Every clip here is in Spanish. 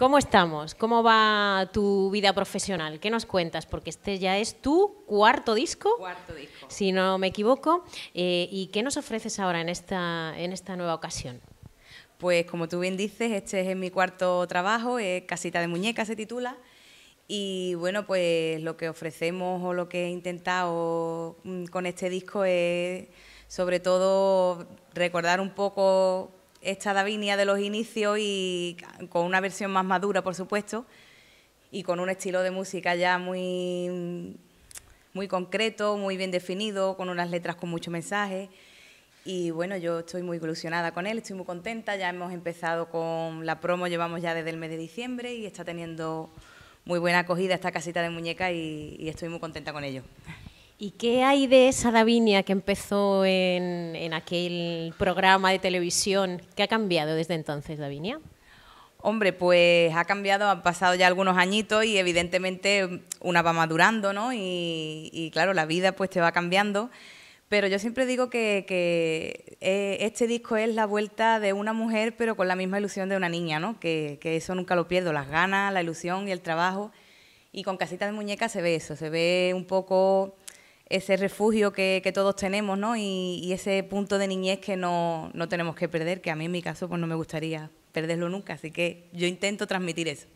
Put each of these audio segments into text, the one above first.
¿Cómo estamos? ¿Cómo va tu vida profesional? ¿Qué nos cuentas? Porque este ya es tu cuarto disco. Cuarto disco. Si no me equivoco. Eh, ¿Y qué nos ofreces ahora en esta, en esta nueva ocasión? Pues como tú bien dices, este es mi cuarto trabajo, es Casita de Muñeca se titula. Y bueno, pues lo que ofrecemos o lo que he intentado mm, con este disco es sobre todo recordar un poco esta Davinia de los inicios y con una versión más madura, por supuesto, y con un estilo de música ya muy, muy concreto, muy bien definido, con unas letras con mucho mensaje. Y bueno, yo estoy muy ilusionada con él, estoy muy contenta. Ya hemos empezado con la promo, llevamos ya desde el mes de diciembre y está teniendo muy buena acogida esta casita de muñeca y estoy muy contenta con ello. ¿Y qué hay de esa Davinia que empezó en, en, aquel programa de televisión? ¿Qué ha cambiado desde entonces, Davinia? Hombre, pues ha cambiado, han pasado ya algunos añitos y evidentemente una va madurando, ¿no? Y, claro, la vida pues te va cambiando. Pero yo siempre digo que, que, eh, este disco es la vuelta de una mujer, pero con la misma ilusión de una niña, ¿no? Que, que eso nunca lo pierdo, las ganas, la ilusión y el trabajo. Y con Casita de Muñeca se ve eso, se ve un poco ese refugio que, todos tenemos, ¿no? Y, ese punto de niñez que no, no tenemos que perder, que a mí en mi caso pues no me gustaría perderlo nunca, así que yo intento transmitir eso.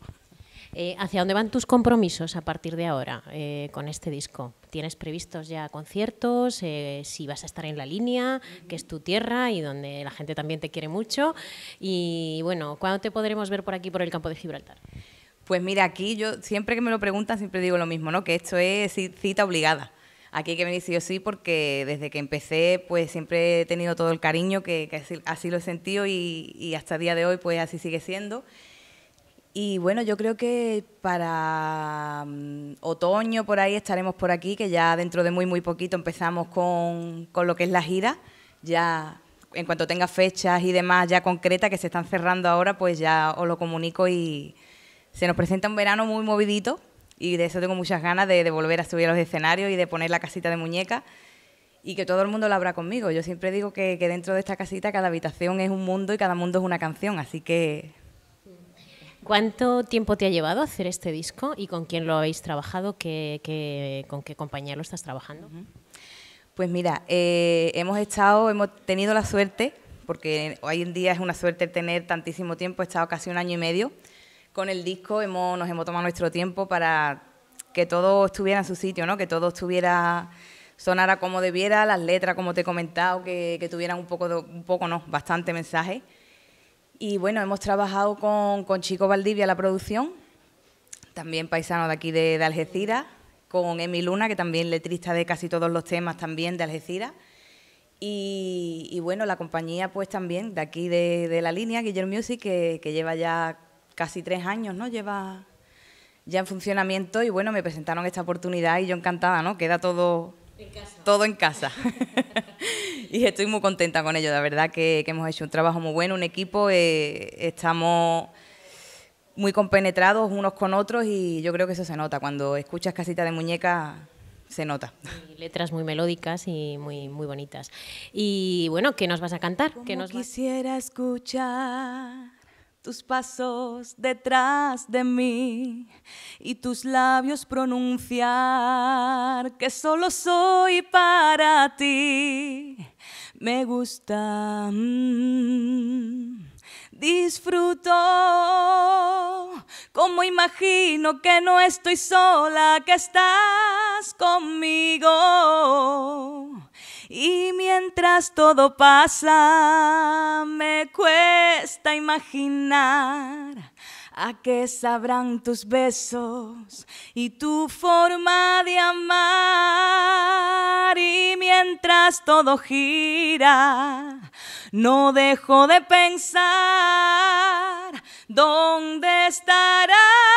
Eh, ¿Hacia dónde van tus compromisos a partir de ahora eh, con este disco? ¿Tienes previstos ya conciertos? Eh, si vas a estar en la línea, que es tu tierra y donde la gente también te quiere mucho. Y bueno, ¿cuándo te podremos ver por aquí, por el campo de Gibraltar? Pues mira, aquí yo siempre que me lo preguntan, siempre digo lo mismo, ¿no? Que esto es cita obligada aquí que me sí yo sí porque desde que empecé pues siempre he tenido todo el cariño que, así, lo he sentido y, hasta el día de hoy pues así sigue siendo. Y bueno, yo creo que para mm, otoño por ahí estaremos por aquí, que ya dentro de muy, muy poquito empezamos con, con, lo que es la gira. Ya en cuanto tenga fechas y demás ya concretas que se están cerrando ahora, pues ya os lo comunico y se nos presenta un verano muy movidito, y de eso tengo muchas ganas de, volver a subir a los escenarios y de poner la casita de muñeca y que todo el mundo la abra conmigo. Yo siempre digo que, que dentro de esta casita cada habitación es un mundo y cada mundo es una canción, así que... ¿Cuánto tiempo te ha llevado hacer este disco y con quién lo habéis trabajado? con qué compañía lo estás trabajando? Pues mira, eh, hemos estado, hemos tenido la suerte, porque hoy en día es una suerte tener tantísimo tiempo, he estado casi un año y medio con el disco hemos, nos hemos tomado nuestro tiempo para que todo estuviera en su sitio, ¿no? que todo estuviera sonara como debiera, las letras, como te he comentado, que, tuvieran un poco, un poco no, bastante mensaje. Y bueno, hemos trabajado con, Chico Valdivia la producción, también paisano de aquí de, Algeciras, con Emi Luna, que también letrista de casi todos los temas también de Algeciras. Y, bueno, la compañía pues también de aquí de, la línea, Guillermo Music, que lleva ya casi tres años, ¿no? Lleva ya en funcionamiento y bueno, me presentaron esta oportunidad y yo encantada, ¿no? Queda todo en casa. Todo en casa. y estoy muy contenta con ello, la verdad que, hemos hecho un trabajo muy bueno, un equipo, eh, estamos muy compenetrados unos con otros y yo creo que eso se nota. Cuando escuchas casita de muñeca, se nota. letras muy melódicas y muy, muy bonitas. Y bueno, ¿qué nos vas a cantar? quisiera escuchar tus pasos detrás de mí y tus labios pronunciar que solo soy para ti. Me gusta, mm, disfruto, como imagino que no estoy sola, que estás mientras todo pasa, me cuesta imaginar a qué sabrán tus besos y tu forma de amar. Y mientras todo gira, no dejo de pensar dónde estarás.